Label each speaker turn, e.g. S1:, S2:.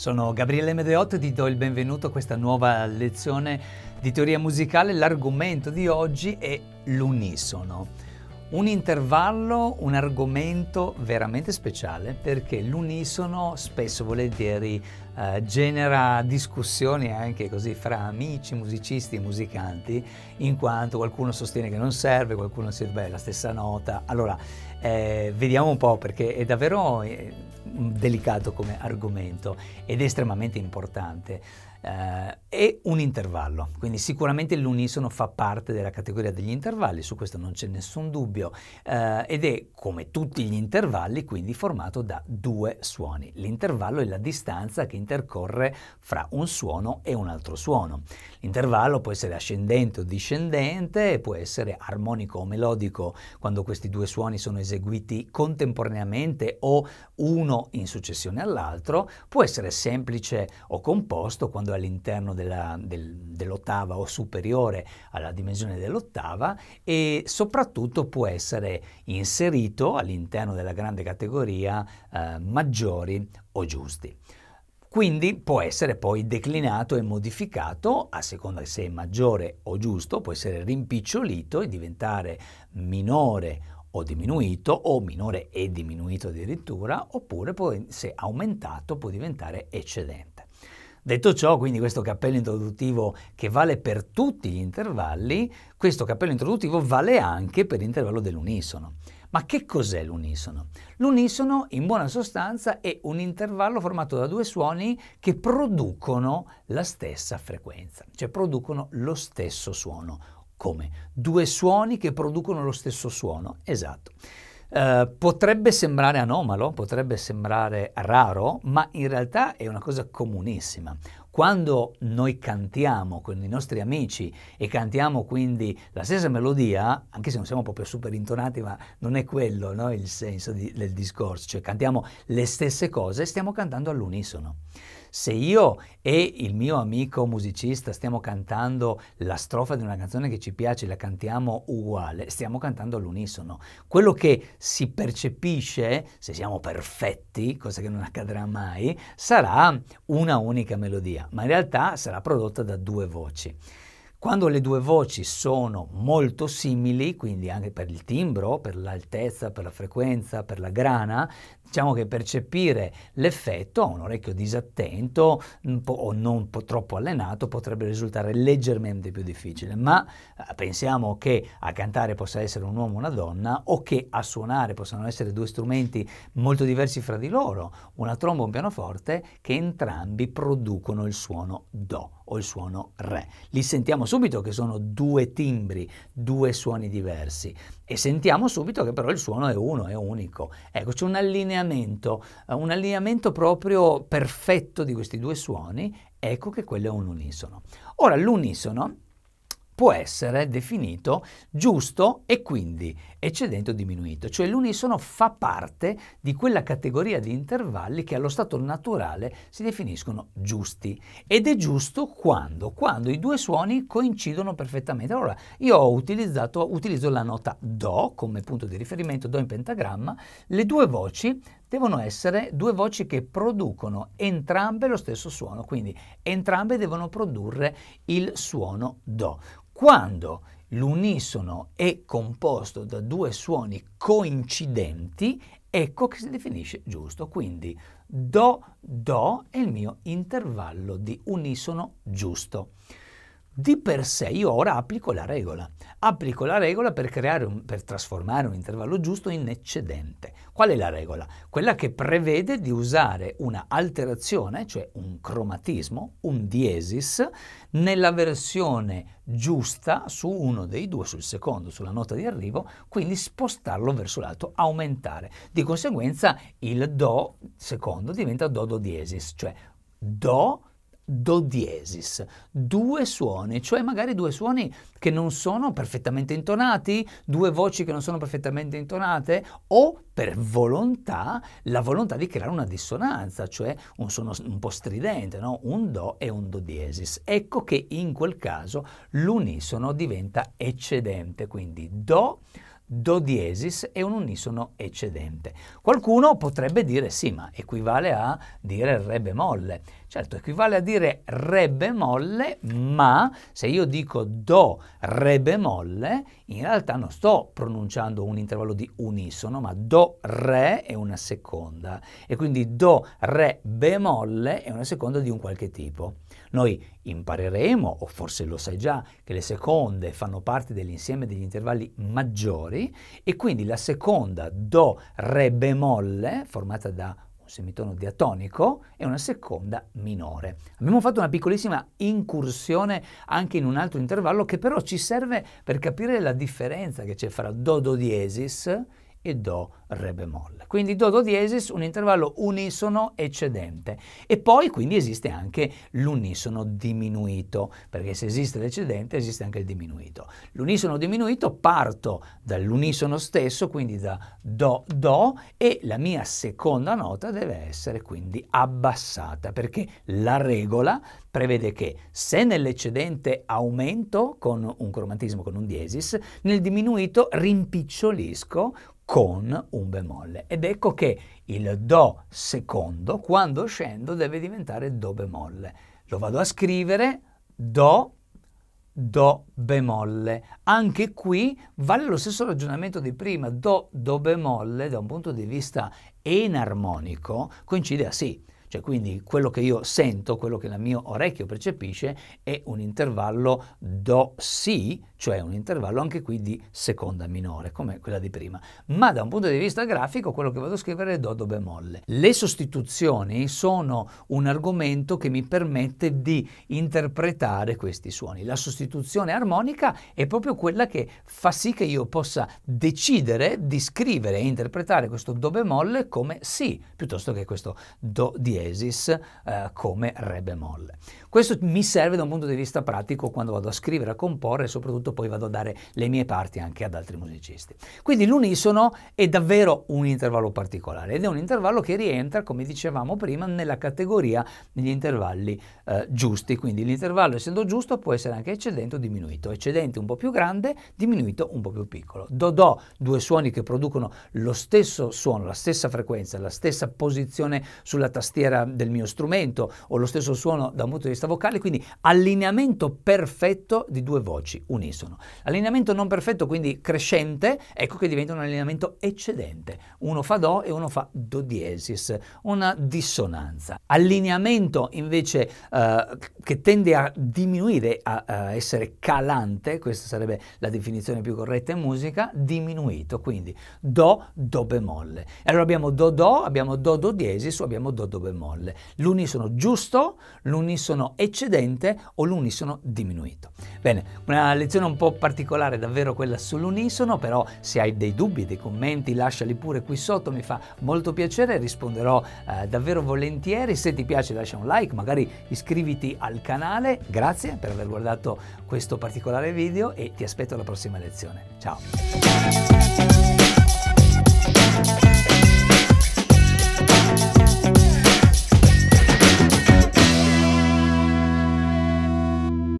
S1: Sono Gabriele Medeot e ti do il benvenuto a questa nuova lezione di teoria musicale. L'argomento di oggi è l'unisono. Un intervallo, un argomento veramente speciale perché l'unisono spesso volentieri eh, genera discussioni anche così fra amici, musicisti e musicanti, in quanto qualcuno sostiene che non serve, qualcuno si dice beh la stessa nota. Allora, eh, vediamo un po' perché è davvero... Eh, delicato come argomento ed estremamente importante eh, e un intervallo. Quindi sicuramente l'unisono fa parte della categoria degli intervalli, su questo non c'è nessun dubbio, eh, ed è come tutti gli intervalli quindi formato da due suoni. L'intervallo è la distanza che intercorre fra un suono e un altro suono. L'intervallo può essere ascendente o discendente, può essere armonico o melodico quando questi due suoni sono eseguiti contemporaneamente o uno in successione all'altro, può essere semplice o composto quando andando all'interno del, dell'ottava o superiore alla dimensione dell'ottava e soprattutto può essere inserito all'interno della grande categoria eh, maggiori o giusti. Quindi può essere poi declinato e modificato a seconda se è maggiore o giusto, può essere rimpicciolito e diventare minore o diminuito o minore e diminuito addirittura, oppure poi, se aumentato può diventare eccedente. Detto ciò, quindi questo cappello introduttivo che vale per tutti gli intervalli, questo cappello introduttivo vale anche per l'intervallo dell'unisono. Ma che cos'è l'unisono? L'unisono, in buona sostanza, è un intervallo formato da due suoni che producono la stessa frequenza, cioè producono lo stesso suono. Come? Due suoni che producono lo stesso suono. Esatto. Eh, potrebbe sembrare anomalo, potrebbe sembrare raro, ma in realtà è una cosa comunissima. Quando noi cantiamo con i nostri amici e cantiamo quindi la stessa melodia, anche se non siamo proprio super intonati, ma non è quello no, il senso di, del discorso, cioè cantiamo le stesse cose, stiamo cantando all'unisono. Se io e il mio amico musicista stiamo cantando la strofa di una canzone che ci piace, la cantiamo uguale, stiamo cantando all'unisono. Quello che si percepisce, se siamo perfetti, cosa che non accadrà mai, sarà una unica melodia, ma in realtà sarà prodotta da due voci. Quando le due voci sono molto simili, quindi anche per il timbro, per l'altezza, per la frequenza, per la grana, diciamo che percepire l'effetto a un orecchio disattento o non troppo allenato potrebbe risultare leggermente più difficile, ma eh, pensiamo che a cantare possa essere un uomo o una donna o che a suonare possano essere due strumenti molto diversi fra di loro, una tromba o un pianoforte, che entrambi producono il suono Do o il suono Re. Li sentiamo subito che sono due timbri, due suoni diversi e sentiamo subito che però il suono è uno, è unico. Ecco, c'è un allineamento, eh, un allineamento proprio perfetto di questi due suoni, ecco che quello è un unisono. Ora l'unisono può essere definito giusto e quindi eccedente o diminuito, cioè l'unisono fa parte di quella categoria di intervalli che allo stato naturale si definiscono giusti ed è giusto quando, quando i due suoni coincidono perfettamente. Allora io ho utilizzato, utilizzo la nota Do come punto di riferimento, Do in pentagramma, le due voci devono essere due voci che producono entrambe lo stesso suono, quindi entrambe devono produrre il suono Do. Quando l'unisono è composto da due suoni coincidenti, ecco che si definisce giusto. Quindi Do, Do è il mio intervallo di unisono giusto. Di per sé io ora applico la regola. Applico la regola per, un, per trasformare un intervallo giusto in eccedente Qual è la regola? Quella che prevede di usare una alterazione, cioè un cromatismo, un diesis, nella versione giusta su uno dei due, sul secondo, sulla nota di arrivo, quindi spostarlo verso l'alto, aumentare. Di conseguenza il Do secondo diventa Do Do diesis, cioè Do do diesis, due suoni, cioè magari due suoni che non sono perfettamente intonati, due voci che non sono perfettamente intonate o per volontà, la volontà di creare una dissonanza, cioè un suono un po' stridente, no? un do e un do diesis. Ecco che in quel caso l'unisono diventa eccedente, quindi do do diesis e un unisono eccedente. Qualcuno potrebbe dire sì, ma equivale a dire re bemolle. Certo, equivale a dire re bemolle, ma se io dico do re bemolle, in realtà non sto pronunciando un intervallo di unisono, ma do re è una seconda e quindi do re bemolle è una seconda di un qualche tipo. Noi impareremo, o forse lo sai già, che le seconde fanno parte dell'insieme degli intervalli maggiori fuori e quindi la seconda Do Re bemolle, formata da un semitono diatonico, e una seconda minore. Abbiamo fatto una piccolissima incursione anche in un altro intervallo che però ci serve per capire la differenza che c'è fra Do Do diesis e Do Re bemolle. Quindi Do Do diesis, un intervallo unisono eccedente. E poi quindi esiste anche l'unisono diminuito, perché se esiste l'eccedente esiste anche il diminuito. L'unisono diminuito parto dall'unisono stesso, quindi da Do Do, e la mia seconda nota deve essere quindi abbassata, perché la regola prevede che se nell'eccedente aumento con un cromatismo, con un diesis, nel diminuito rimpicciolisco con un bemolle. Ed ecco che il Do secondo, quando scendo, deve diventare Do bemolle. Lo vado a scrivere Do, Do bemolle. Anche qui vale lo stesso ragionamento di prima. Do, Do bemolle, da un punto di vista enarmonico, coincide a Si. Cioè, quindi quello che io sento, quello che la mio orecchio percepisce, è un intervallo Do-Si cioè un intervallo anche qui di seconda minore, come quella di prima. Ma da un punto di vista grafico quello che vado a scrivere è do do bemolle. Le sostituzioni sono un argomento che mi permette di interpretare questi suoni. La sostituzione armonica è proprio quella che fa sì che io possa decidere di scrivere e interpretare questo do bemolle come si, piuttosto che questo do diesis eh, come re bemolle. Questo mi serve da un punto di vista pratico quando vado a scrivere, a comporre e soprattutto concerto, poi vado a dare le mie parti anche ad altri musicisti. Quindi l'unisono è davvero un intervallo particolare ed è un intervallo che rientra, come dicevamo prima, nella categoria degli intervalli eh, giusti. Quindi l'intervallo, essendo giusto, può essere anche eccedente o diminuito. Eccedente un po' più grande, diminuito un po' più piccolo. Do do, due suoni che producono lo stesso suono, la stessa frequenza, la stessa posizione sulla tastiera del mio strumento o lo stesso suono da un punto di vista vocale, quindi allineamento perfetto di due voci, unisono esistono. Allineamento non perfetto, quindi crescente, ecco che diventa un allineamento eccedente. Uno fa Do e uno fa Do diesis, una dissonanza. Allineamento invece eh, che tende a diminuire, a, a essere calante, questa sarebbe la definizione più corretta in musica, diminuito, quindi Do, Do bemolle. Allora abbiamo Do Do, abbiamo Do Do diesis o abbiamo Do Do bemolle. L'unisono giusto, l'unisono eccedente o l'unisono diminuito. Bene, una lezione un po' particolare davvero quella sull'unisono, però se hai dei dubbi, dei commenti, lasciali pure qui sotto, mi fa molto piacere, risponderò eh, davvero volentieri. Se ti piace lascia un like, magari iscriviti al canale. Grazie per aver guardato questo particolare video e ti aspetto alla prossima lezione. Ciao!